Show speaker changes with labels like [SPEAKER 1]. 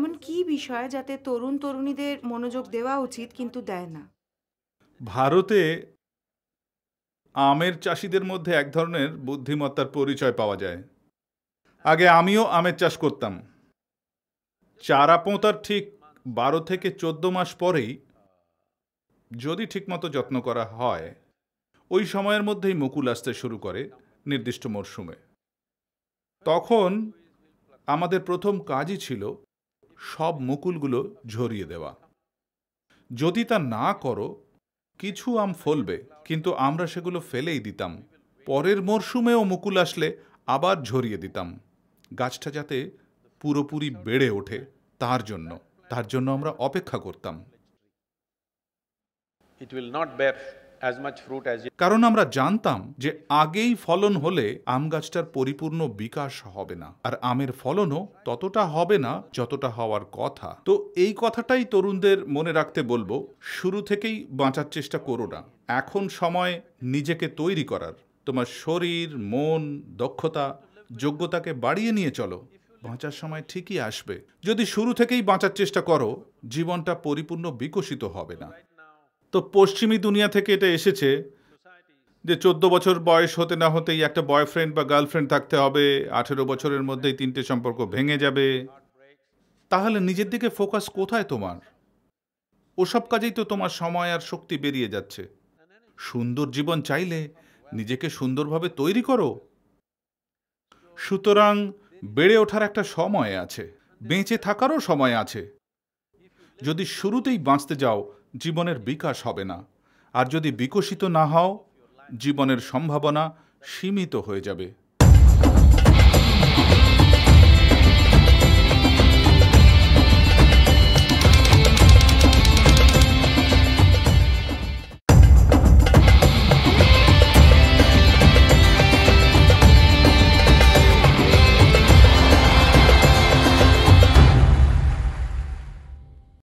[SPEAKER 1] এমন কি বিষয় যাতে তরুণ তরুণীদের মনোযোগ দেওয়া উচিত কিন্তু দেয় না ভারতে আমের চাষিদের মধ্যে এক ধরনের বুদ্ধিমত্তার পরিচয় পাওয়া যায় আগে আমিও আমের চাষ করতাম চারা পোঁতার ঠিক বারো থেকে চোদ্দ মাস পরেই যদি ঠিকমতো যত্ন করা হয় ওই সময়ের মধ্যেই মুকুল আসতে শুরু করে নির্দিষ্ট মরশুমে তখন আমাদের প্রথম কাজই ছিল সব মুকুলগুলো ঝরিয়ে দেওয়া যদি তা না করো কিছু আম ফলবে কিন্তু আমরা সেগুলো ফেলেই দিতাম পরের মরশুমেও মুকুল আসলে আবার ঝরিয়ে দিতাম গাছটা যাতে পুরোপুরি বেড়ে ওঠে তার জন্য তার জন্য আমরা অপেক্ষা করতাম ইট উইল নট বেয়ার কারণ আমরা জানতাম যে আগেই ফলন হলে আম গাছটার পরিপূর্ণ বিকাশ হবে না আর আমের ফলনও ততটা হবে না যতটা হওয়ার কথা তো এই কথাটাই তরুণদের মনে রাখতে বলবো শুরু থেকেই বাঁচার চেষ্টা করো না এখন সময় নিজেকে তৈরি করার তোমার শরীর মন দক্ষতা যোগ্যতাকে বাড়িয়ে নিয়ে চলো বাঁচার সময় ঠিকই আসবে যদি শুরু থেকেই বাঁচার চেষ্টা করো জীবনটা পরিপূর্ণ বিকশিত হবে না তো পশ্চিমী দুনিয়া থেকে এটা এসেছে যে চোদ্দ বছর বয়স হতে না হতেই একটা বয়ফ্রেন্ড বা গার্লফ্রেন্ড থাকতে হবে আঠেরো বছরের মধ্যেই তিনটে সম্পর্ক ভেঙে যাবে তাহলে নিজের দিকে ফোকাস কোথায় তোমার ওসব কাজেই তো তোমার সময় আর শক্তি বেরিয়ে যাচ্ছে সুন্দর জীবন চাইলে নিজেকে সুন্দরভাবে তৈরি করো সুতরাং বেড়ে ওঠার একটা সময় আছে বেঁচে থাকারও সময় আছে যদি শুরুতেই বাঁচতে যাও জীবনের বিকাশ হবে না আর যদি বিকশিত না হও জীবনের সম্ভাবনা সীমিত হয়ে যাবে